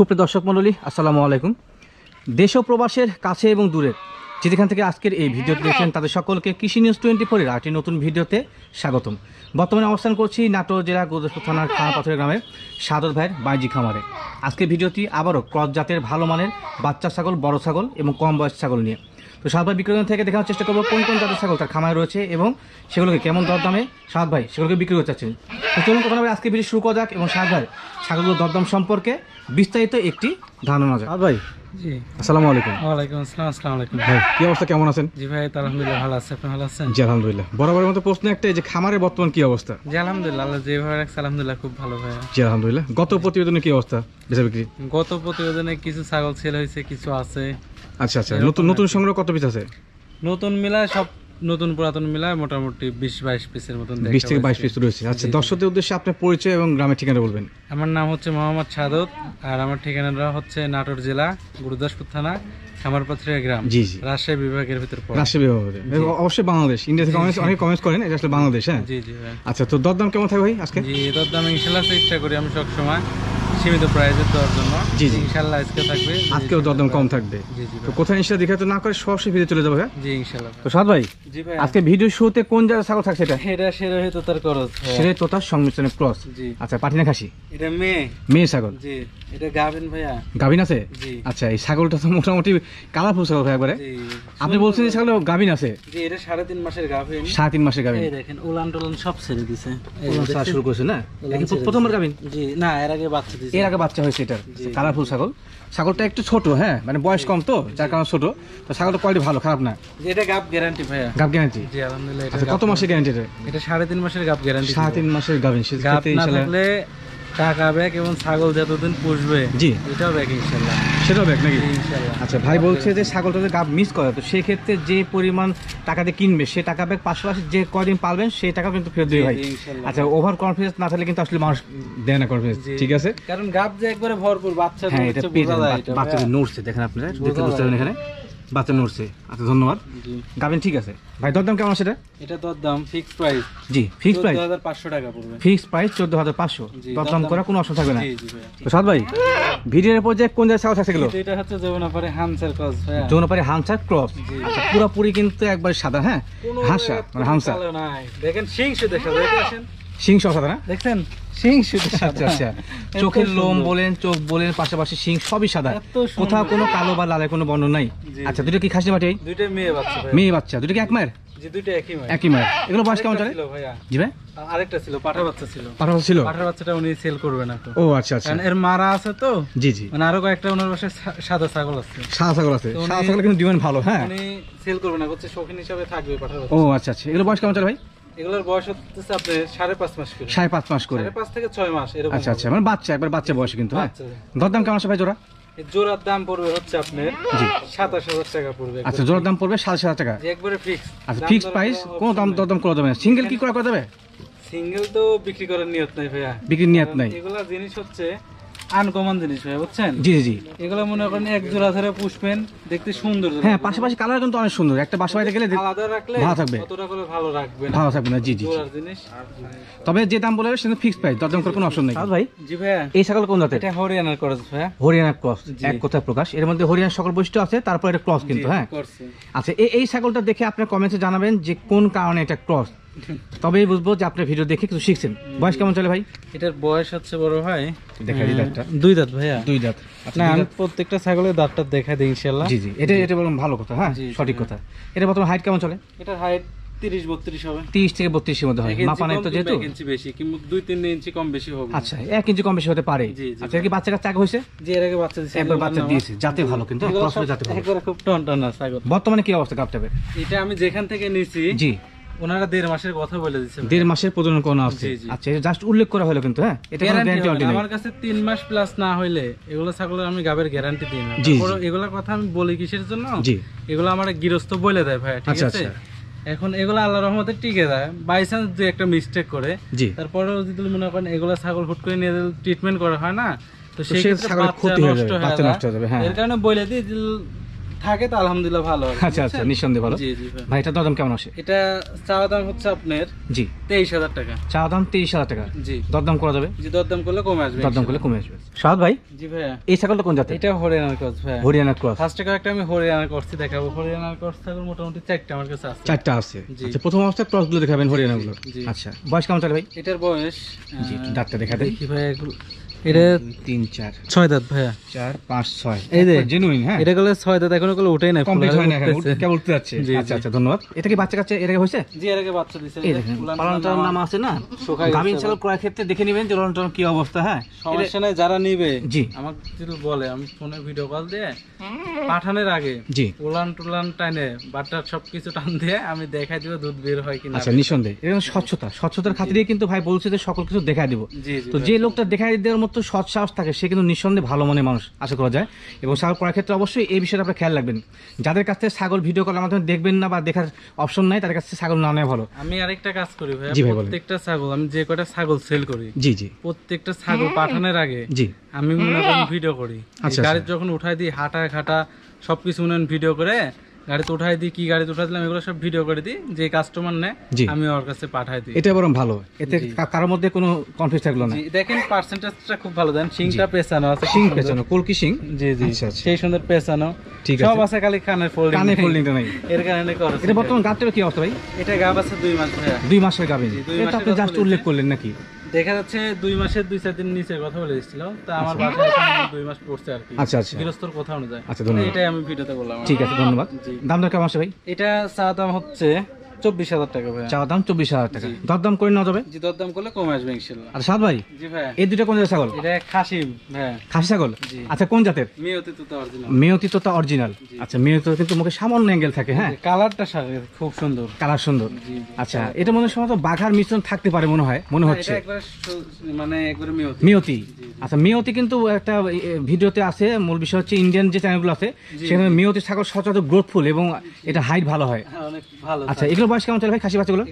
সুপ্রিয় দর্শক মন্ডলী আসসালামু আলাইকুম দেশ ও প্রবাসের কাছে এবং দূরের যেখান থেকে আজকের এই ভিডিওটি দেখছেন তাদের সকলকে কৃষি নিউজ টোয়েন্টি ফোরের আরেকটি নতুন ভিডিওতে স্বাগতম বর্তমানে অবস্থান করছি নাটোর জেলা গোদরপুর থানার পাথরের গ্রামের সাদর ভাইয়ের বাইজি খামারে আজকের ভিডিওটি আবারও ক্রস জাতের ভালো মানের বাচ্চা ছাগল বড় ছাগল এবং কম বয়স ছাগল নিয়ে তো সাত ভাই বিক্রয় থেকে দেখানোর চেষ্টা করবো কোন কোন জাতের ছাগল তার খামায় রয়েছে এবং সেগুলোকে কেমন দরদামে সাত ভাই সেগুলোকে বিক্রি করতে চাচ্ছেন তো চলুন কখনো আজকে ভিডিও শুরু করা যাক এবং সাত ভাই ছাগলগুলোর দরদাম সম্পর্কে বিস্তারিত একটি ধারণা যাক ভাই জি আলাইকুম আসসালাম আলাইকুম কি অবস্থা কেমন আছেন ভাই প্রশ্ন যে বর্তমান কি অবস্থা জি আলহামদুলিল্লাহ খুব ভালো জি আলহামদুলিল্লাহ গত কি অবস্থা বিক্রি গত প্রতিবেদনে কিছু ছাগল ছেলে হয়েছে কিছু আছে আচ্ছা আচ্ছা নতুন নতুন সংগ্রহ কত পিস আছে নতুন মিলায় সব নতুন পুরাতন মিলায় মোটামুটি বিশ বাইশ পিসের মতন বিশ থেকে বাইশ পিস রয়েছে আচ্ছা দর্শকদের উদ্দেশ্যে আপনার পরিচয় এবং গ্রামের ঠিকানা বলবেন আমার নাম হচ্ছে মোহাম্মদ সাদত আর আমার ঠিকানাটা হচ্ছে নাটোর জেলা গুরুদাসপুর থানা গ্রাম রাজশাহী বিভাগের রাজশাহী অবশ্যই বাংলাদেশ ইন্ডিয়া অনেক করেন আসলে বাংলাদেশ হ্যাঁ।, হ্যাঁ আচ্ছা তো দরদাম কেমন থাকে ভাই আজকে জি দরদাম ইনশাল্লাহ চেষ্টা করি আমি সবসময় ছাগল আছে আচ্ছা, মোটামুটি ছাগল একবারে আপনি বলছেন যে ছাগল আছে এটা সাড়ে তিন মাসের গাবিন তিন মাসের উলান টুলান সব ছেড়ে দিছে না প্রথমবার গাভিন জি না এর আগে বাচ্চা এর আগে বাচ্চা হয়েছে এটার কালারফুল ছাগল ছাগলটা একটু ছোট হ্যাঁ মানে বয়স কম তো যার কারণে ছোট তো ছাগলটা কোয়ালিটি ভালো খারাপ না এটা গাপ গ্যারান্টি ভাইয়া গাপ গ্যারান্টি জি আলহামদুলিল্লাহ এটা আচ্ছা, কত মাসের গ্যারান্টি এটা সাড়ে তিন মাসের গাপ গ্যারান্টি সাড়ে তিন মাসের গাপ গাপ না থাকলে আচ্ছা, টাকা যে কিনবে সে টাকা ব্যাগ পাশাপাশি যে কদিন পালবেন সেই টাকা কিন্তু ফেরত আচ্ছা ওভার কনফিডেন্স না থাকলে কিন্তু আসলে মানুষ দেয় না কনফিডেন্স ঠিক আছে কারণ গাব যে একবারে ভরপুর বাচ্চা হ্যাঁ, বাচ্চাদের নড়ছে দেখেন আপনারা বাচ্চা নড়ছে আচ্ছা ধন্যবাদ গাবেন ঠিক আছে ভাই দরদাম কেমন সেটা এটা দরদাম ফিক্সড প্রাইস জি ফিক্সড প্রাইস 14500 টাকা পড়বে ফিক্সড প্রাইস 14500 দরদাম করা কোনো অসুবিধা থাকবে না তো সাদ ভাই ভিডিওর পর যে কোন জায়গায় সাউস আছে গেল এটা হচ্ছে যমুনাপারে হামসার ক্রস যমুনাপারে হামসার ক্রস আচ্ছা পুরোপুরি কিন্তু একবার সাদা হ্যাঁ হাসা মানে হামসা দেখেন সিং সুদে সাদা দেখেন সিং সাদা না দেখেন শিং আচ্ছা আচ্ছা চোখের লোম বলেন চোখ বলেন পাশাপাশি শিং সবই সাদা কোথাও কোনো কালো বা লালের কোনো বর্ণ নাই আচ্ছা দুটো কি খাসি মাটি মেয়ে বাচ্চা মেয়ে বাচ্চা দুটো কি এক মায়ের আরেকটা ছিল পাঠার বাচ্চা ছিল বাচ্চাটা উনি সেল করবে না ও আচ্ছা আচ্ছা মারা আছে তো জি জি মানে আরো কয়েকটা ওনার সাদা ছাগল আছে কিন্তু ভালো হ্যাঁ সেল করবে না হচ্ছে হিসাবে থাকবে ও আচ্ছা, আচ্ছা এগুলো বয়স ভাই দাম পড়বে হাজার টাকা জোড়ার দাম পড়বে হাজার টাকা আচ্ছা, সিঙ্গেল আচ্ছা, কি করা যাবে সিঙ্গেল হ্যাঁ। তো বিক্রি করার নিয়ত নাই ভাইয়া বিক্রির নিয়ত নাই এগুলা জিনিস হচ্ছে আনকমন জিনিস ভাই বুঝছেন জি জি এগুলো মনে করেন এক জোড়া ধরে পুষবেন দেখতে সুন্দর হ্যাঁ পাশাপাশি কালার কিন্তু অনেক সুন্দর একটা বাসা বাড়িতে গেলে আলাদা রাখলে ভালো থাকবে কতটা করে ভালো রাখবে ভালো থাকবে না জি জি জিনিস তবে যে দাম বলে সেটা ফিক্সড প্রাইস দরদাম করার কোনো অপশন নেই ভাই জি ভাই এই সকল কোন জাতের এটা হরিয়ানার ক্রস ভাই হরিয়ানার ক্রস এক কথা প্রকাশ এর মধ্যে হরিয়ানার সকল বৈশিষ্ট্য আছে তারপর এটা ক্রস কিন্তু হ্যাঁ আচ্ছা এই এই ছাগলটা দেখে আপনি কমেন্টে জানাবেন যে কোন কারণে এটা ক্রস তবেই বুঝবো যে আপনার ভিডিও দেখে কিছু শিখছেন বয়স কেমন চলে ভাই এটার বয়স হচ্ছে বড় ভাই দেখা দিই দাঁতটা হ্যাঁ, দুই দাঁত ভাইয়া দুই দাঁত আচ্ছা, না আমি প্রত্যেকটা ছাগলের দাঁতটা দেখা দিই ইনশাআল্লাহ জি জি এটা এটা বললাম ভালো কথা হ্যাঁ সঠিক কথা এটা বর্তমানে হাইট কেমন চলে এটার হাইট আচ্ছা, আচ্ছা, হ্যাঁ, বর্তমানে কি অবস্থা এটা আমি যেখান থেকে নিছি জি ওনারা দেড় মাসের কথা বলে দেড় মাসের প্রজনন কোন আছে আচ্ছা জাস্ট উল্লেখ করা হলো কিন্তু হ্যাঁ এটা কোনো গ্যারান্টি আমার কাছে 3 মাস প্লাস না হইলে এগুলা ছাগলের আমি গাবের গ্যারান্টি দিই না তারপর কথা আমি বলি কিসের জন্য জি এগুলো আমার গৃহস্থ বলে দেয় ভাই ঠিক আচ্ছা, আছে আচ্ছা। এখন এগুলা আল্লাহর রহমতে টিকে যায় বাই চান্স যে একটা মিস্টেক করে তারপরেও যদি মনে করেন এগুলা ছাগল হুট করে নিয়ে ট্রিটমেন্ট করা হয় না তো সেই ক্ষেত্রে নষ্ট হয়ে যাবে হ্যাঁ। এর কারণে বলে দিই থাকে তো আলহামদুলিল্লাহ ভালো আচ্ছা আচ্ছা নিঃসন্দেহে ভালো ভাই এটা দাম কেমন আসে এটা চাওয়া দাম হচ্ছে আপনার জি তেইশ হাজার টাকা চাওয়া দাম তেইশ হাজার টাকা জি দরদাম করা যাবে জি দরদাম করলে কমে আসবে দরদাম করলে কমে আসবে সাদ ভাই জি ভাইয়া এই ছাগলটা কোন জাতের এটা হরিয়ানার ক্রস ভাই হরিয়ানার ক্রস ফার্স্ট একটা আমি হরিয়ানার ক্রসটি দেখাবো হরিয়ানার ক্রস ছাগল মোটামুটি চারটা আমার কাছে আছে চারটা আছে আচ্ছা প্রথম অবস্থায় ক্রস গুলো দেখাবেন গুলো আচ্ছা বয়স কেমন চলে ভাই এটার বয়স জি দাঁতটা দেখা দেয় কি ভাই এটা দেখে যে কি অবস্থা হ্যাঁ যারা জি আমাকে যদি বলে আমি ফোনে ভিডিও কল দিয়ে হ্যাঁ। আগে জি উলান টুলান টানে বাটার সবকিছু টান দিয়ে আমি দেখাই দিব দুধ বের হয় কিনা আচ্ছা নিঃসন্দেহে এরকম স্বচ্ছতা স্বচ্ছতার খাতিরে কিন্তু ভাই বলছে যে সকল কিছু দেখাই দিব তো যে লোকটা দেখাই দেওয়ার সমস্ত সৎ সাহস থাকে সে কিন্তু নিঃসন্দেহে ভালো মনে মানুষ আশা করা যায় এবং ছাগল করার ক্ষেত্রে অবশ্যই এই বিষয়টা আপনার খেয়াল রাখবেন যাদের কাছ থেকে ছাগল ভিডিও করার মাধ্যমে দেখবেন না বা দেখার অপশন নাই তাদের কাছে ছাগল না নেওয়া ভালো আমি আরেকটা কাজ করি ভাই প্রত্যেকটা ছাগল আমি যে কটা ছাগল সেল করি জি জি প্রত্যেকটা ছাগল হ্যাঁ। পাঠানোর আগে জি আমি মনে করেন ভিডিও করি আচ্ছা, আচ্ছা। গাড়ি যখন উঠাই দিই হাঁটা ঘাটা সবকিছু মনে ভিডিও করে গাড়িতে উঠাই দিই কি গাড়িতে উঠাই দিলাম এগুলো সব ভিডিও করে দিই যে কাস্টমার নেয় আমি ওর কাছে পাঠাই দিই এটা বরং ভালো এতে কারোর মধ্যে কোনো কনফিউজ থাকলো না দেখেন পার্সেন্টেজটা খুব ভালো দেন পেছানো আছে পেছানো কলকি জি জি আচ্ছা, আচ্ছা। সেই সুন্দর পেছানো ঠিক আছে সব আছে খালি কানের ফোল্ডিং কানের ফোল্ডিংটা নাই এর কারণে এটা বর্তমান কি অবস্থা ভাই এটা গাব আছে দুই মাস দুই মাসের গাবে এটা আপনি জাস্ট উল্লেখ করলেন নাকি দেখা যাচ্ছে দুই মাসের দুই চার দিন নিচে কথা বলে দিছিল তা আমার আচ্ছা। বাসায় দুই মাস পড়ছে আর কি আচ্ছা আচ্ছা গৃহস্থর কথা অনুযায়ী আচ্ছা ধন্যবাদ এটাই আমি ভিডিওতে বললাম ঠিক আছে ধন্যবাদ দাম দর কেমন আছে ভাই এটা চা দাম হচ্ছে দরদাম করে যাবে দরদাম খাসি আচ্ছা, আচ্ছা মেয়তি অরিজিনাল হ্যাঁ? আচ্ছা এটা মনে হয় বাঘার মিশ্রণ থাকতে পারে মনে হয় মনে হচ্ছে মানে মেয়তি আচ্ছা মেয়তি কিন্তু একটা ভিডিওতে আছে মূল বিষয় হচ্ছে ইন্ডিয়ান যে চ্যানেলগুলো আছে সেখানে মেয়তি ছাগল সচরাচর গ্রোথফুল এবং এটা হাইট ভালো হয় হ্যাঁ, আচ্ছা এগুলো বয়স কেমন চলে ভাই খাসি বাচ্চাগুলো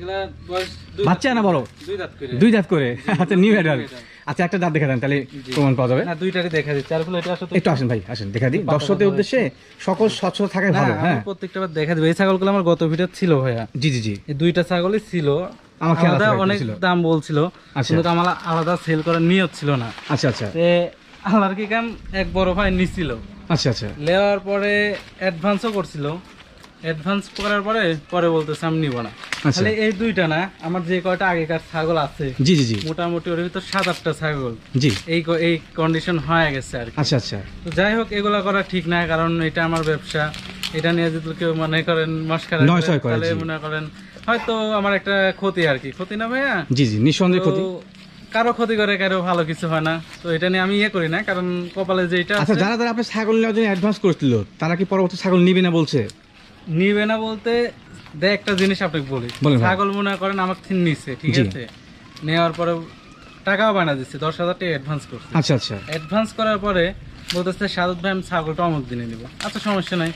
বাচ্চা না বলো দুই দাঁত করে আচ্ছা নিউ অ্যাডাল্ট আচ্ছা একটা দাঁত দেখা দেন তাহলে প্রমাণ পাওয়া যাবে দুইটা দেখা দিচ্ছি আর এটা আসলে একটু আসেন ভাই আসেন দেখা দিই দর্শকদের উদ্দেশ্যে সকল স্বচ্ছ থাকে ভালো হ্যাঁ প্রত্যেকটা বার দেখা দেবে এই ছাগলগুলো আমার গত ভিডিও ছিল ভাইয়া জি জি জি এই দুইটা ছাগলই ছিল আমার খেয়াল আছে অনেক দাম বলছিল আচ্ছা, কিন্তু আচ্ছা। আমার আলাদা সেল করার নিয়ত ছিল না আচ্ছা আচ্ছা আল্লাহর কি কাম এক বড় ভাই নিছিল আচ্ছা আচ্ছা লেওয়ার পরে অ্যাডভান্সও করছিল অ্যাডভান্স করার পরে পরে বলতেছে আমি নিব না তাহলে আচ্ছা। এই দুইটা না আমার যে কয়টা আগেকার ছাগল আছে জি জি জি মোটামুটি ওর ভিতর সাত আটটা ছাগল জি এই এই কন্ডিশন হয়ে গেছে আর আচ্ছা আচ্ছা তো যাই হোক এগুলা করা ঠিক না কারণ এটা আমার ব্যবসা এটা নিয়ে যদি কেউ মনে করেন মস্কার তাহলে মনে করেন হয়তো আমার একটা ক্ষতি আর কি ক্ষতি না ভাইয়া জি জি নিঃসন্দেহে ক্ষতি কারো ক্ষতি করে কারো ভালো কিছু হয় না তো এটা নিয়ে আমি ইয়ে করি না কারণ কপালে যেটা আচ্ছা যারা যারা আপনি ছাগল নেওয়ার জন্য অ্যাডভান্স করেছিল তারা কি পরবর্তী ছাগল নিবে না বলছে নিবে না বলতে দেখ একটা জিনিস আপনাকে বলি ছাগল মনে করেন আমার থিন নিছে ঠিক আছে নেওয়ার পরে টাকাও বানা দিচ্ছে দশ হাজার টাকা অ্যাডভান্স করছে আচ্ছা আচ্ছা অ্যাডভান্স করার পরে বলতেছে সাদত ভাই আমি ছাগলটা অমুক দিনে নিব আচ্ছা সমস্যা নাই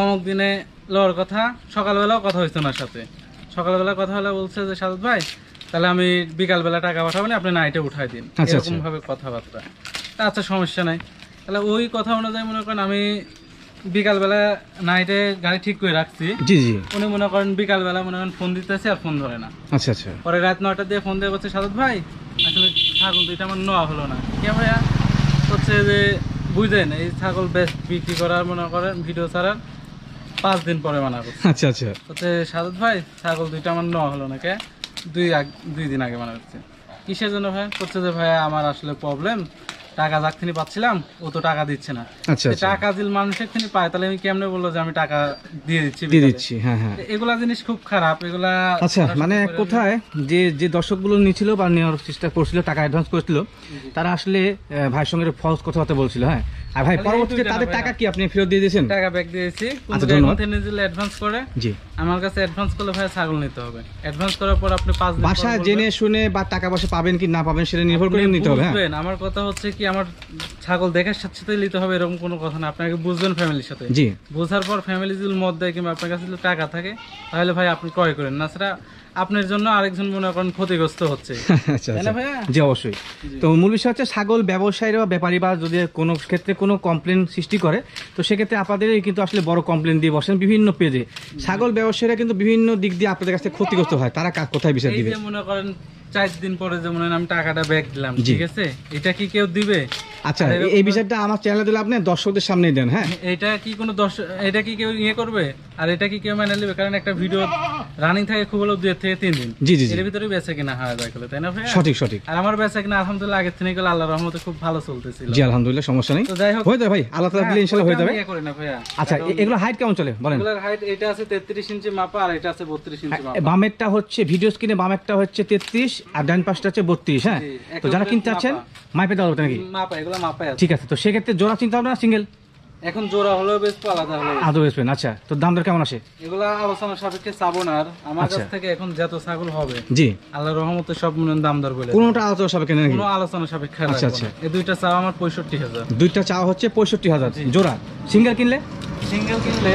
অমুক দিনে লওয়ার কথা সকালবেলাও কথা হয়েছে ওনার সাথে সকালবেলা কথা হলে বলছে যে সাদত ভাই তাহলে আমি বিকালবেলা টাকা পাঠাবেন আপনি নাইটে উঠাই দিন আচ্ছা, আচ্ছা। এরকমভাবে কথাবার্তা আচ্ছা সমস্যা নাই তাহলে ওই কথা অনুযায়ী মনে করেন আমি বিকালবেলা নাইটে গাড়ি ঠিক করে রাখছি জি জি উনি মনে করেন বিকালবেলা মনে করেন ফোন দিতেছে আর ফোন ধরে না আচ্ছা আচ্ছা পরে রাত নয়টা দিয়ে ফোন দিয়ে বলছে সাদত ভাই আসলে ছাগল দুইটা আমার নেওয়া হলো না কি ভাইয়া হচ্ছে যে বুঝেন এই ছাগল বেশ বিক্রি করার মনে করেন ভিডিও ছাড়ার পাঁচ দিন পরে বানাবো আচ্ছা আচ্ছা হচ্ছে সাদত ভাই ছাগল দুইটা আমার নেওয়া হলো না কে দুই দুই দিন আগে করছে কিসের জন্য ভাই করছে যে ভাইয়া আমার আসলে প্রবলেম টাকা যাক পাচ্ছিলাম ও তো টাকা দিচ্ছে না আচ্ছা, আচ্ছা। টাকা দিল মানুষের তিনি পায় তাহলে আমি কেমনে বললো যে আমি টাকা দিয়ে দিচ্ছি দিয়ে দিচ্ছি হ্যাঁ হ্যাঁ এগুলা জিনিস খুব খারাপ এগুলা আচ্ছা মানে কোথায় যে যে দর্শকগুলো নিয়েছিল বা নেওয়ার চেষ্টা করছিল টাকা অ্যাডভান্স করেছিল তারা আসলে ভাইয়ের সঙ্গে ফলস কথাবার্তা বলছিল হ্যাঁ আর ভাই পরবর্তীতে তাদের টাকা কি আপনি ফেরত দিয়ে দিয়েছেন টাকা ব্যাক দিয়েছি আচ্ছা ধন্যবাদ অ্যাডভান্স করে জি আমার কাছে অ্যাডভান্স করলে ভাই ছাগল নিতে হবে অ্যাডভান্স করার পর আপনি পাঁচ দিন বাসা জেনে শুনে বা টাকা পয়সা পাবেন কি না পাবেন সেটা নির্ভর করে নিতে হবে হ্যাঁ আমার কথা হচ্ছে কি আমার ছাগল দেখার সাথে সাথে নিতে হবে এরকম কোনো কথা না আপনাকে বুঝবেন ফ্যামিলির সাথে জি বোঝার পর ফ্যামিলি যদি মত দেয় কিংবা আপনার কাছে যদি টাকা থাকে তাহলে ভাই আপনি ক্রয় করেন না সেটা আপনার জন্য আরেকজন মনে করেন ক্ষতিগ্রস্ত হচ্ছে আচ্ছা, আচ্ছা। জি অবশ্যই তো মূল বিষয় হচ্ছে ছাগল ব্যবসায়ী বা ব্যাপারী বা যদি কোনো ক্ষেত্রে কোনো কমপ্লেন সৃষ্টি করে তো সেক্ষেত্রে আপনাদেরই কিন্তু আসলে বড় কমপ্লেন দিয়ে বসেন বিভিন্ন পেজে ছাগল ব্যবসা সেটা কিন্তু বিভিন্ন দিক দিয়ে আপনাদের কাছে ক্ষতিগ্রস্ত হয় তারা কোথায় বিচার দিবে মনে করেন চার দিন পরে যেমন আমি টাকাটা ব্যাক দিলাম ঠিক আছে এটা কি কেউ দিবে আচ্ছা এই বিষয়টা আমার চ্যানেলে দিলে আপনি দর্শকদের সামনে দেন হ্যাঁ এটা কি কোনো দর্শক এটা কি কেউ ইয়ে করবে আর এটা কি কেউ মেনে নেবে কারণ একটা ভিডিও রানিং থাকে খুব হলো দুই থেকে তিন দিন জি জি এর ভিতরে কিনা হয় তাই না ভাই সঠিক সঠিক আর আমার কিনা আলহামদুলিল্লাহ আগের থেকে গেলে রহমতে খুব ভালো চলতেছিল জি আলহামদুলিল্লাহ সমস্যা নেই তো যাই হোক হয়ে যাবে ভাই আল্লাহ তাআলা দিলে হ্যাঁ, ইনশাআল্লাহ হয়ে যাবে ইয়ে করে না আচ্ছা এগুলো হাইট কেমন চলে বলেন এগুলোর হাইট এটা আছে 33 ইঞ্চি মাপা আর এটা আছে 32 ইঞ্চি হ্যাঁ, মাপা বামেরটা হচ্ছে ভিডিও স্ক্রিনে বামেরটা হচ্ছে 33 আর ডান পাশটা হচ্ছে বত্রিশ হ্যাঁ তো যারা কিনতে আছেন দেওয়া নাকি ঠিক আছে তো সেক্ষেত্রে জোড়া সিঙ্গেল না সব আচ্ছা, দাম দর আলোচনা আচ্ছা। কোনো আলোচনা আচ্ছা, এই দুইটা চা আমার 65000 দুইটা হচ্ছে জোড়া সিঙ্গেল কিনলে সিঙ্গেল কিনলে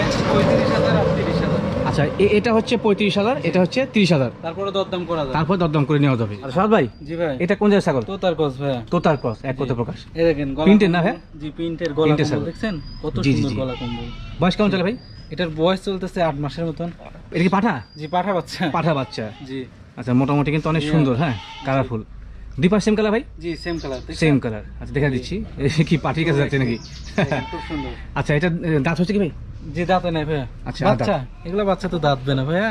আচ্ছা এটা হচ্ছে পঁয়ত্রিশ হাজার এটা হচ্ছে ত্রিশ হাজার তারপরে দরদাম করা তারপর দরদাম করে নেওয়া যাবে আচ্ছা, সাদ ভাই জি ভাই এটা কোন জায়গায় ছাগল তোতার ক্রস ভাই তোতার ক্রস এক কথা প্রকাশ এই দেখেন প্রিন্টের না ভাই হ্যাঁ? জি প্রিন্টের গলা দেখছেন কত সুন্দর গলা কম্বল বয়স কেমন চলে ভাই এটার বয়স চলতেছে আট মাসের মতন এটা কি পাঠা জি পাঠা বাচ্চা পাঠা বাচ্চা জি আচ্ছা মোটামুটি কিন্তু অনেক সুন্দর হ্যাঁ কালারফুল দীপা সেম কালার ভাই জি সেম কালার সেম কালার আচ্ছা দেখা দিচ্ছি কি পাঠিয়ে কাছে যাচ্ছে নাকি খুব সুন্দর আচ্ছা এটা দাঁত হচ্ছে কি ভাই যে দাঁতে নেই ভাইয়া আচ্ছা বাচ্চা এগুলো বাচ্চা তো দাঁতবে না ভাইয়া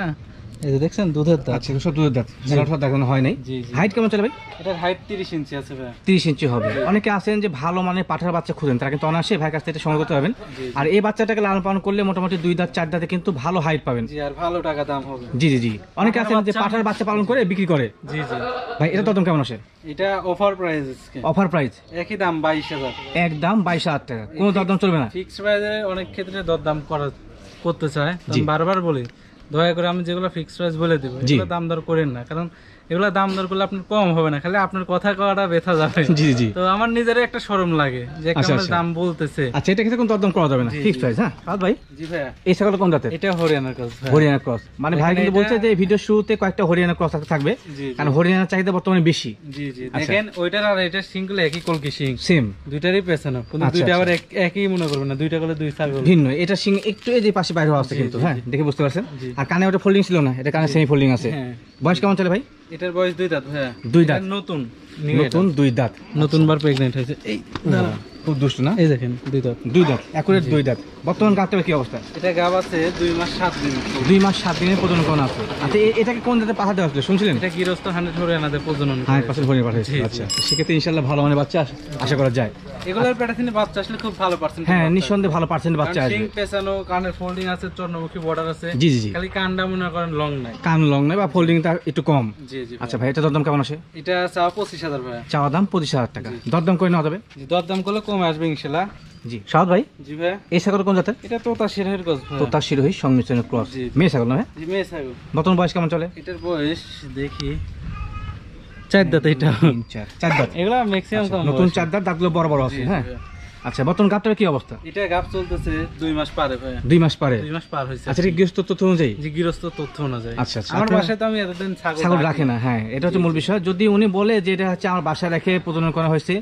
এই যে দেখছেন দুধের দাঁত আচ্ছা সব দুধের দাঁত জালাটা দেখানো হয় নাই হাইট কেমন চলে ভাই এটার হাইট 30 ইঞ্চি আছে ভাই 30 ইঞ্চি হবে অনেকে আছেন যে ভালো মানে পাঠার বাচ্চা খুঁজেন তারা কিন্তু অনাসে ভাই কাছ থেকে সংগ্রহ করতে পারবেন আর এই বাচ্চাটাকে লালন পালন করলে মোটামুটি দুই দাঁত চার দাঁতে কিন্তু ভালো হাইট পাবেন আর ভালো টাকা দাম হবে জি জি জি অনেকে আছেন যে পাঠার বাচ্চা পালন করে বিক্রি করে জি জি ভাই এটা দাম কেমন আসে এটা অফার প্রাইস অফার প্রাইস একই দাম বাইশ হাজার এক দাম বাইশ 22000 টাকা কোনো দরদাম চলবে না ফিক্সড প্রাইসে অনেক ক্ষেত্রে দরদাম করা করতে চায় বারবার বলি দয়া করে আমি যেগুলো ফিক্সড প্রাইস বলে দেবো দাম দর করেন না কারণ এগুলা দাম দর করলে আপনার কম হবে না খালি আপনার কথা কওয়াটা ব্যথা যাবে জি জি তো আমার নিজের একটা শরম লাগে যে একটা আচ্ছা, আচ্ছা। দাম বলতেছে আচ্ছা এটা কিন্তু কোন দরদাম করা যাবে না ফিক্সড প্রাইস হ্যাঁ ফাদ ভাই জি ভাই এই ছাগলটা কোন জাতের এটা হরিয়ানার ক্রস হরিয়ানার ক্রস মানে ভাই কিন্তু বলছে যে এই ভিডিও শুরুতে কয়েকটা হরিয়ানার ক্রস থাকবে কারণ হরিয়ানার চাহিদা বর্তমানে বেশি জি জি আচ্ছা। দেখেন ওইটার আর এটার সিঙ্গেল একই কলকি সিং সিম দুইটারই পেছানো কিন্তু দুইটা আবার একই মনে করবেন না দুইটা করে দুই ছাগল ভিন্ন এটা সিং একটু এই যে পাশে বাইরে হওয়া আছে কিন্তু হ্যাঁ দেখে বুঝতে পারছেন আর কানে ওটা ফোল্ডিং ছিল না এটা কানে সেমি ফোল্ডিং আছে হ্যাঁ। বয়স কেমন চলে ভাই এটার বয়স দুই দাঁত ভাইয়া দুই দাঁত নতুন নতুন দুই দাঁত নতুন নতুনবার প্রেগনেন্ট হয়েছে এই ভালো পার্সেন্ট বাচ্চা হ্যাঁ, আছে চন্দ্রমুখী বর্ডার আছে জি জি খালি কানটা মনে করেন লং নাই কান লং নাই বা ফোল্ডিংটা একটু কম আচ্ছা ভাই এটা দরদাম কেমন আছে এটা চাওয়া পঁচিশ হাজার চাওয়া দাম পঁচিশ হাজার টাকা দরদাম করে নেওয়া যাবে দরদাম করলে কম কমে আসবে ইনশাআল্লাহ জি সাহদ ভাই জি ভাই এই ছাগল কোন জাতের এটা তোতা শিরোহির ক্রস তোতা শিরোহির সংমিশ্রণ ক্রস মেয়ে ছাগল না জি মেয়ে ছাগল নতুন বয়স কেমন চলে এটার বয়স দেখি চার দাঁত এটা চার চার দাঁত এগুলা ম্যাক্সিমাম আচ্ছা, নতুন চার দাঁত দাঁতগুলো বড় বড় আছে হ্যাঁ আচ্ছা বর্তমান গাবটার কি অবস্থা এটা গাব চলতেছে দুই মাস পারে দুই মাস পারে দুই মাস পার হয়েছে আচ্ছা গৃহস্থ তথ্য অনুযায়ী যে গৃহস্থ তথ্য অনুযায়ী আচ্ছা, আচ্ছা আমার আচ্ছা। বাসায় তো আমি এতদিন ছাগল ছাগল রাখে না হ্যাঁ এটা হচ্ছে মূল বিষয় যদি উনি বলে যে এটা হচ্ছে আমার বাসায় রেখে প্রজনন করা হয়েছে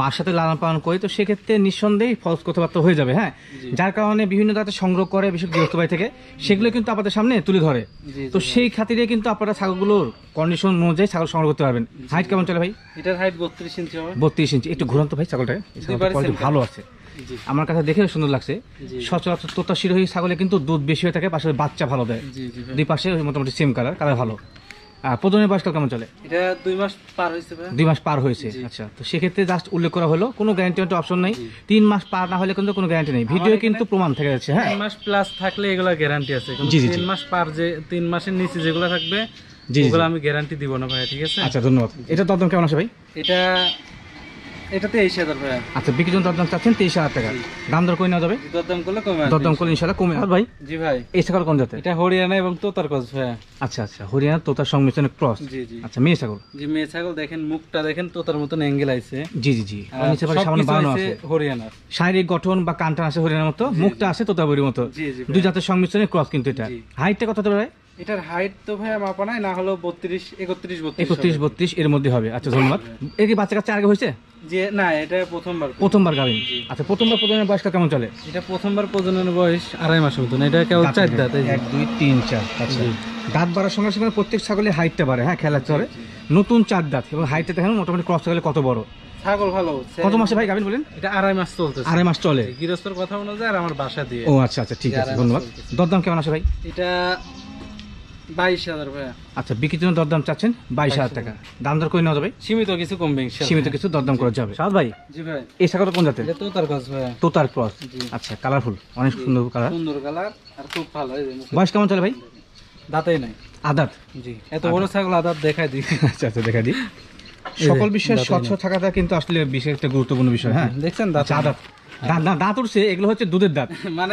বাসাতে লালন পালন করে তো সেক্ষেত্রে নিঃসন্দেহে ফলস কথাবার্তা হয়ে যাবে হ্যাঁ যার কারণে বিভিন্ন জাতে সংগ্রহ করে বিশেষ গৃহস্থ বাড়ি থেকে সেগুলো কিন্তু আপনাদের সামনে তুলে ধরে তো সেই খাতিরে কিন্তু আপনারা ছাগলগুলোর কন্ডিশন অনুযায়ী ছাগল সংগ্রহ করতে পারবেন হাইট কেমন চলে ভাই এটার হাইট বত্রিশ ইঞ্চি বত্রিশ ইঞ্চি একটু ঘুরন্ত ভাই ছাগলটা ভালো আছে আমার কাছে দেখে সুন্দর লাগছে সচরাচর তোতা ছাগলে কিন্তু দুধ বেশি হয়ে থাকে পাশে বাচ্চা ভালো দেয় দুই পাশে মোটামুটি সেম কালার কালার ভালো কেমন চলে দুই মাস দুই মাস পার হয়েছে আচ্ছা। তো সেক্ষেত্রে জাস্ট উল্লেখ করা হলো কোনো গ্যারান্টি অপশন তিন মাস পার না হলে কিন্তু কোনো গ্যারান্টি নেই ভিডিও কিন্তু থেকে হ্যাঁ? মাস প্লাস থাকলে গ্যারান্টি আছে তিন মাস পার যে তিন মাসের নিচে থাকবে আমি গ্যারান্টি দিব না ঠিক আছে আচ্ছা ধন্যবাদ এটা তদন্ত কেমন আছে ভাই এটা এটা আচ্ছা, তেইশ হাজার আচ্ছা হাজার টাকা দাম হরিয়ানা এবং আচ্ছা আচ্ছা তোতার ক্রস আচ্ছা মেয়ে ছাগল মেয়ে ছাগল দেখেন মুখটা দেখেন তোতার মতন অ্যাঙ্গেল জি জি জি শারীরিক গঠন বা কানটা আছে হরিয়ানার মতো মুখটা আছে বড়ির মতো দুই জাতের সংমিশ্রণে ক্রস কিন্তু এটা হাইটটা কত ভাই এটার হাইট তো ভাইয়া মাপা নাই না হলো 32 31 32 31 32 এর মধ্যে হবে আচ্ছা ধন্যবাদ হ্যাঁ। এর কি বাচ্চা কাচ্চা আগে হয়েছে যে না এটা প্রথমবার প্রথমবার গাবিন আচ্ছা প্রথমবার প্রজননের বয়স কেমন চলে এটা প্রথমবার প্রজননের বয়স আড়াই মাসের না এটা কেবল চার দাঁত এক দুই তিন চার আচ্ছা দাঁত বাড়ার সঙ্গে সঙ্গে প্রত্যেক ছাগলের হাইটটা বাড়ে হ্যাঁ খেলা চলে নতুন চার দাঁত এবং হাইটটা দেখেন মোটামুটি ক্রস ছাগলে কত বড় ছাগল ভালো কত মাসে ভাই গাবিন বলেন এটা আড়াই মাস চলছে আড়াই মাস চলে গৃহস্থর কথা অনুযায়ী আর আমার বাসা দিয়ে ও আচ্ছা আচ্ছা ঠিক আছে ধন্যবাদ দরদাম কেমন আসে ভাই এটা আচ্ছা, বিক্রির জন্য দরদাম চাচ্ছেন বাইশ হাজার টাকা দাম দর করে সীমিত কিছু কমবে সীমিত কালারফুল আচ্ছা, অনেক সুন্দর বয়স কেমন চলে আদাত এত বড় ছাগল দেখাই দিই আচ্ছা, দেখাই দিই সকল বিষয়ে স্বচ্ছ থাকাটা কিন্তু আসলে বিশেষ একটা গুরুত্বপূর্ণ বিষয় হ্যাঁ দেখছেন দাঁত দাঁত উঠছে এগুলো হচ্ছে দুধের দাঁত মানে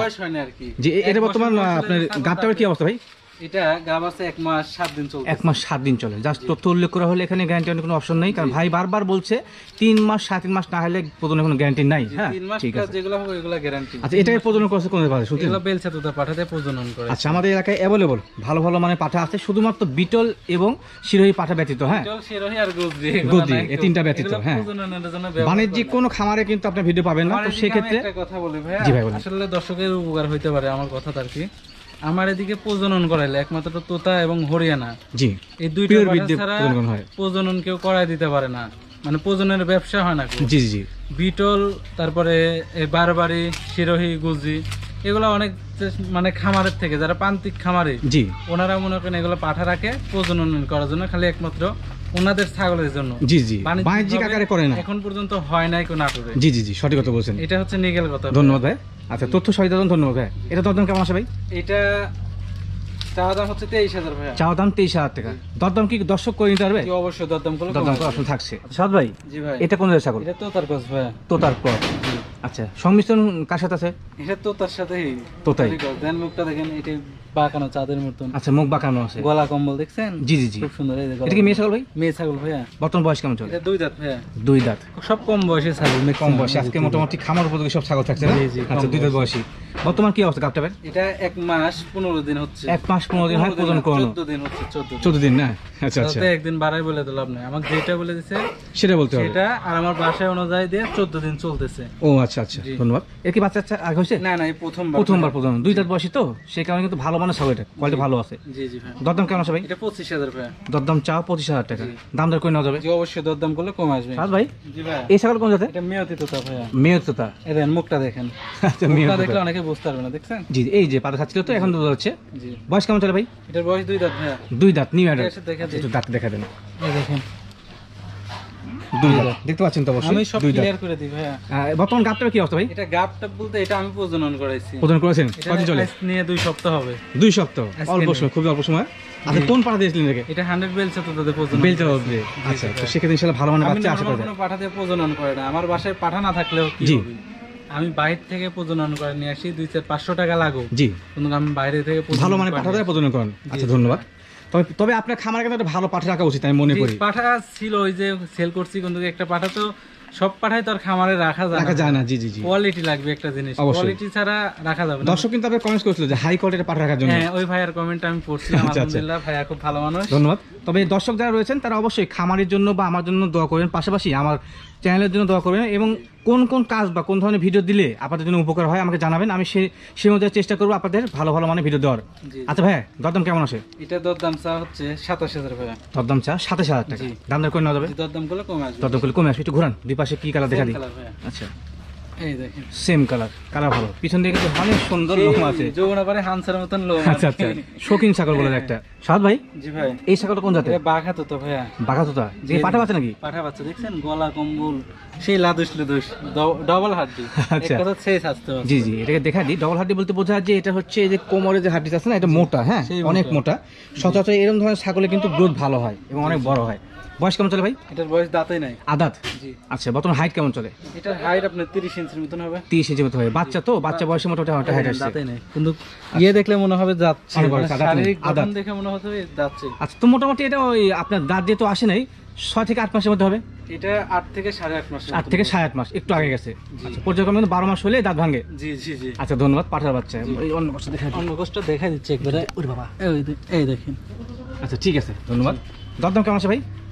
বয়স হয় আর কি এটা বর্তমান আপনার দাঁতটার কি অবস্থা ভাই এটা হ্যাঁ, আচ্ছা, আচ্ছা, পাঠা আছে শুধুমাত্র বিটল এবং শিরোহী পাঠা ব্যতীত হ্যাঁ গদি এই তিনটা ব্যতীত হ্যাঁ বাণিজ্যিক কোনো খামারে কিন্তু আপনার ভিডিও পাবেন না সেক্ষেত্রে কথা আসলে দর্শকের উপকার হইতে পারে আমার কথা আর কি আমার এদিকে প্রজনন করাইলে একমাত্র তোতা এবং হরিয়ানা জি এই দুইটা ছাড়া প্রজনন কেউ করাই দিতে পারে না মানে প্রজনের ব্যবসা হয় না জি জি বিটল তারপরে বারবারি সিরোহি গুজি এগুলো অনেক মানে খামারের থেকে যারা প্রান্তিক খামারে জি ওনারা মনে করেন এগুলো পাঠা রাখে প্রজনন করার জন্য খালি একমাত্র ওনাদের ছাগলের জন্য জি জি বাণিজ্যিক আকারে করে না এখন পর্যন্ত হয় নাই কোনো নাটোরে জি জি জি সঠিক কথা বলছেন এটা হচ্ছে নিগেল কথা ধন্যবাদ ভাই আচ্ছা তথ্য সহিত ধন্যবাদ ভাই এটা দরদাম কেমন আসে ভাই এটা চাওয়া হচ্ছে তেইশ হাজার ভাই দাম তেইশ হাজার টাকা দরদাম কি দর্শক করে নিতে পারবে অবশ্যই দরদাম করলে আসলে থাকছে সাদ ভাই এটা কোন জায়গা ছাগল এটা তোতার ক্রস ভাই তোতার ক্রস আচ্ছা সংমিশ্রণ কার সাথে আছে এটা তোতার সাথেই তোতাই দেন মুখটা দেখেন এটা বাঁকানো চাঁদের মতন আচ্ছা মুখ বাঁকানো আছে গলা কম্বল দেখছেন জি জি জি খুব সুন্দর এটা কি মেয়ে ছাগল ভাই মেয়ে ছাগল ভাইয়া বর্তমান বয়স কেমন চলে দুই দাঁত ভাইয়া দুই দাঁত সব কম বয়সে ছাগল কম বয়সে আজকে মোটামুটি খামার উপযোগী সব ছাগল থাকছে জি জি আচ্ছা দুই দাঁত বয়সী বর্তমান কি অবস্থা কাপটা ভাই এটা এক মাস পনেরো দিন হচ্ছে এক মাস পনেরো দিন হয় প্রজন করো চোদ্দ দিন হচ্ছে চোদ্দ দিন না আচ্ছা আচ্ছা একদিন বাড়াই বলে তো লাভ নাই আমাকে যেটা বলে দিছে সেটা বলতে হবে সেটা আর আমার বাসায় অনুযায়ী দিয়ে চোদ্দ দিন চলতেছে ও আচ্ছা আচ্ছা ধন্যবাদ এর কি বাচ্চা আগ হয়েছে না না প্রথমবার প্রথমবার প্রথম দুই দাঁত বয়সী তো সেই কারণে কিন্তু ভালো মানুষ হবে এটা কোয়ালিটি ভালো আছে জি দরদাম কেমন সবাই এটা পঁচিশ হাজার ভাই দরদাম চা পঁচিশ হাজার টাকা দাম দর করে নেওয়া যাবে অবশ্যই দরদাম করলে কম আসবে সাজ ভাই এই ছাগল কোন জাতে মেয়তি তোতা ভাই মেয়তি তোতা এই দেখেন মুখটা দেখেন আচ্ছা মুখটা দেখলে অনেকে বুঝতে পারবে না দেখছেন জি এই যে পাতা খাচ্ছিল তো এখন দুধ হচ্ছে বয়স কেমন চলে ভাই এটার বয়স দুই দাঁত ভাই দুই দাঁত নিউ দেখা আচ্ছা, একটু দাঁত দেখা দেন এই দেখেন সেক্ষেত্রে ভালো মানে পাঠাতে প্রজনন করে না আমার বাসায় পাঠা না থাকলেও আমি বাইরে থেকে প্রজনন করে নিয়ে আসি দুই চার পাঁচশো টাকা লাগো জি কিন্তু আমি বাইরে থেকে ভালো মানে পাঠাতে প্রজনন করেন আচ্ছা ধন্যবাদ তবে আপনার খামার কিন্তু একটা ভালো পাঠা রাখা উচিত আমি মনে করি পাঠা ছিল ওই যে সেল করছি কিন্তু একটা পাঠা তো সব পাঠাই তো আর খামারে রাখা যায় রাখা যায় না জি জি জি কোয়ালিটি লাগবে একটা জিনিস কোয়ালিটি ছাড়া রাখা যাবে না দর্শক কিন্তু আপনি কমেন্ট করেছিল যে হাই কোয়ালিটির পাঠা রাখার জন্য হ্যাঁ ওই ভাইয়ার কমেন্ট আমি পড়ছিলাম আচ্ছা, আচ্ছা। আলহামদুলিল্লাহ ভাইয়া খুব ভালো মানুষ ধন্যবাদ তবে দর্শক যারা রয়েছেন তারা অবশ্যই খামারের জন্য বা আমার জন্য দোয়া করেন পাশাপাশি আমার চ্যানেলের জন্য দোয়া করবেন এবং কোন কোন কাজ বা কোন ধরনের ভিডিও দিলে আপনাদের জন্য উপকার হয় আমাকে জানাবেন আমি সে সেই মধ্যে চেষ্টা করবো আপনাদের ভালো ভালো মানে ভিডিও দেওয়ার আচ্ছা ভাই দরদাম কেমন আছে এটা দরদাম চা হচ্ছে সাতাশ হাজার ভাই দরদাম চা সাতাশ হাজার টাকা দাম দর করে নেওয়া যাবে দরদাম করলে কমে আসবে কমে আসবে একটু ঘোরান দুই পাশে কি কালার দেখা দিই আচ্ছা সেম কালার কালার ভালো পিছন দিকে কিন্তু অনেক সুন্দর লোম আছে যৌবনা পারে হানসার মতন লোম আচ্ছা আচ্ছা শোকিং ছাগল বলে একটা সাদ ভাই জি ভাই এই ছাগলটা কোন জাতের বাঘা তোতা ভাইয়া বাঘা তোতা যে পাঠা বাচ্চা নাকি পাঠা বাচ্চা দেখছেন গলা কম্বল সেই লাদুস লাদুস ডবল হাড্ডি আচ্ছা কথা সেই স্বাস্থ্য জি জি এটাকে দেখা দিই ডবল হাড্ডি বলতে বোঝা যায় যে এটা হচ্ছে যে কোমরে যে হাড্ডি আছে না এটা মোটা হ্যাঁ অনেক মোটা সচরাচর এরকম ধরনের ছাগলে কিন্তু গ্রোথ ভালো হয় এবং অনেক বড় হয় বয়স কেমন চলে ভাই এটার বয়স দাঁতেই নাই আদাত জি আচ্ছা বর্তমান হাইট কেমন চলে এটার হাইট আপনার 30 ইঞ্চির মতন হবে 30 ইঞ্চির মতো হবে বাচ্চা তো বাচ্চা বয়সের মতো ওটা হাইট হ্যাঁ, আছে দাঁতেই নাই কিন্তু ইয়ে দেখলে মনে হবে দাঁত মানে দেখে মনে হবে যাচ্ছে আচ্ছা তো মোটামুটি এটা ওই আপনার দাঁত দিয়ে তো আসে নাই 6 থেকে 8 মাসের মধ্যে হবে এটা 8 থেকে 8.5 মাস 8 থেকে 8.5 মাস একটু আগে গেছে আচ্ছা পর্যায়ক্রমে 12 মাস হলে দাঁত ভাঙে জি জি জি আচ্ছা ধন্যবাদ পাঠার বাচ্চা এই অন্য কষ্ট দেখা অন্য কষ্ট দেখা দিচ্ছে একবারে ওরে বাবা এই দেখেন আচ্ছা ঠিক আছে ধন্যবাদ দাঁত দাম কেমন আছে ভাই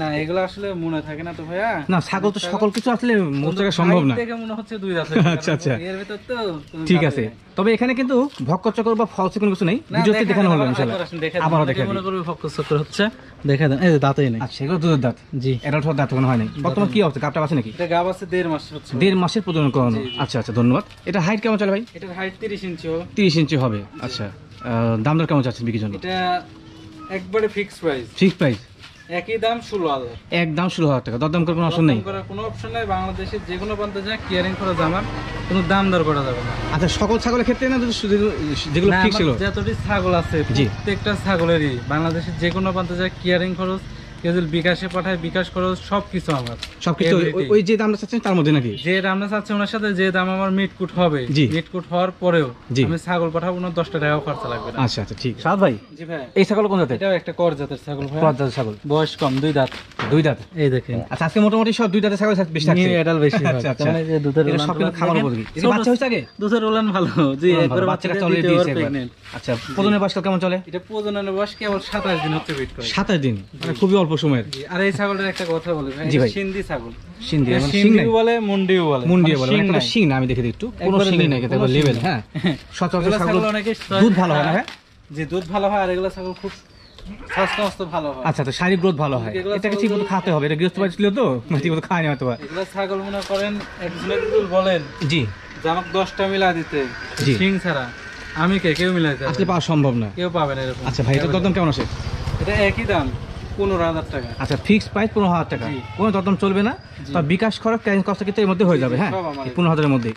না এগুলো আসলে মনে থাকে না তো ভাইয়া না ছাগল তো সকল কিছু আসলে থাকা সম্ভব না দেখে মনে হচ্ছে দুই দাঁত আচ্ছা আচ্ছা এর ভিতর তো ঠিক আছে তবে এখানে কিন্তু ভক্কর বা ফলস কোনো কিছু নেই দেখানো হলো ইনশাআল্লাহ মনে করবে হচ্ছে দেখা দেন এই যে দাঁতই নেই আচ্ছা এগুলো দুধের দাঁত জি দাঁত কোনো হয় নাই বর্তমানে কি অবস্থা গাবটা আছে নাকি এটা গাব আছে দেড় মাস হচ্ছে দেড় মাসের প্রজনন আচ্ছা আচ্ছা ধন্যবাদ এটা হাইট কেমন চলে ভাই এটার হাইট 30 ইঞ্চি হবে 30 ইঞ্চি হবে আচ্ছা দাম দর কেমন চাচ্ছেন বিক্রির জন্য এটা একবারে ফিক্সড প্রাইস ফিক্সড প্রাইস একই দাম ষোলো হাজার একদম ষোলো হাজার টাকা দরদাম করার কোনো অপশন নেই কোনো অপশন নেই বাংলাদেশের যে কোনো প্রান্তে যায় কেয়ারিং খরচ আমার কোনো দাম দর করা যাবে না আচ্ছা সকল ছাগলের ক্ষেত্রে না যেগুলো ঠিক ছিল যতটি ছাগল আছে প্রত্যেকটা ছাগলেরই বাংলাদেশের যে কোনো প্রান্তে যায় কেয়ারিং খরচ কেজিল বিকাশে পাঠায় বিকাশ খরচ সবকিছু আমার সবকিছু ওই যে দামটা চাচ্ছেন তার মধ্যে নাকি যে দামটা চাচ্ছে ওনার সাথে যে দাম আমার মিটকুট হবে মিটকুট হওয়ার পরেও আমি ছাগল পাঠাবো ওনার দশটা টাকা খরচা লাগবে আচ্ছা আচ্ছা ঠিক সাদ ভাই জি ভাই এই ছাগল কোন জাতের এটাও একটা কর জাতের ছাগল ভাই কর জাতের ছাগল বয়স কম দুই দাঁত দুই দাঁত এই দেখেন আচ্ছা আজকে মোটামুটি সব দুই দাঁতের ছাগল বেশি থাকছে নিউ এডাল বেশি আচ্ছা আচ্ছা মানে যে দুধের ওলান সব কিন্তু খাবার উপযোগী এই বাচ্চা হইছে আগে দুধের ওলান ভালো জি একবার বাচ্চা কাছে দিয়েছে আচ্ছা প্রজননের বয়স কেমন চলে এটা প্রজননের বয়স কেবল 27 দিন হচ্ছে ওয়েট করে 27 দিন মানে খুবই অল্প সময়ের আর এই ছাগলের একটা কথা বলে ভাই সিন্ধি ছাগল সিন্ধি মানে বলে মুন্ডিও বলে মানে বলে শিং মানে না আমি দেখে একটু লেভেল হ্যাঁ ছাগল দুধ ভালো হয় হ্যাঁ যে দুধ ভালো হয় আর এগুলা ছাগল খুব আচ্ছা, মনে করেন বলেন জি দশটা মিলা দিতে শিং ছাড়া আমি কে কেউ মিলাই আসলে পাওয়া সম্ভব না কেউ পাবে না এরকম আচ্ছা ভাই দাম কেমন আছে এটা একই দাম পনেরো হাজার টাকা আচ্ছা ফিক্সড প্রাইস পনেরো হাজার টাকা কোনো দরদাম চলবে না তা বিকাশ খরচ কত কষ্ট এর মধ্যে হয়ে যাবে হ্যাঁ পনেরো হাজারের মধ্যে